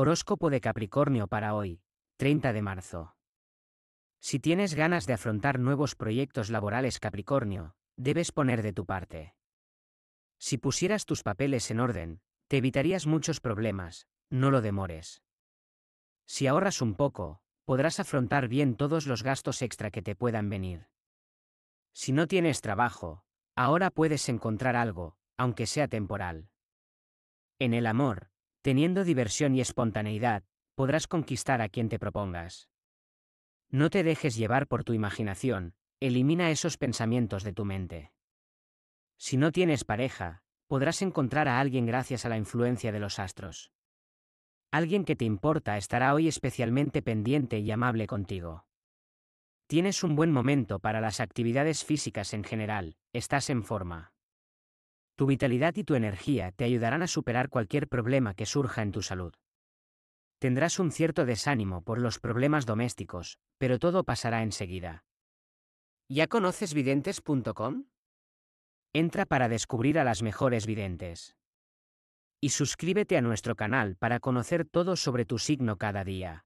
Horóscopo de Capricornio para hoy, 30 de marzo. Si tienes ganas de afrontar nuevos proyectos laborales Capricornio, debes poner de tu parte. Si pusieras tus papeles en orden, te evitarías muchos problemas, no lo demores. Si ahorras un poco, podrás afrontar bien todos los gastos extra que te puedan venir. Si no tienes trabajo, ahora puedes encontrar algo, aunque sea temporal. En el amor, Teniendo diversión y espontaneidad, podrás conquistar a quien te propongas. No te dejes llevar por tu imaginación, elimina esos pensamientos de tu mente. Si no tienes pareja, podrás encontrar a alguien gracias a la influencia de los astros. Alguien que te importa estará hoy especialmente pendiente y amable contigo. Tienes un buen momento para las actividades físicas en general, estás en forma. Tu vitalidad y tu energía te ayudarán a superar cualquier problema que surja en tu salud. Tendrás un cierto desánimo por los problemas domésticos, pero todo pasará enseguida. ¿Ya conoces videntes.com? Entra para descubrir a las mejores videntes. Y suscríbete a nuestro canal para conocer todo sobre tu signo cada día.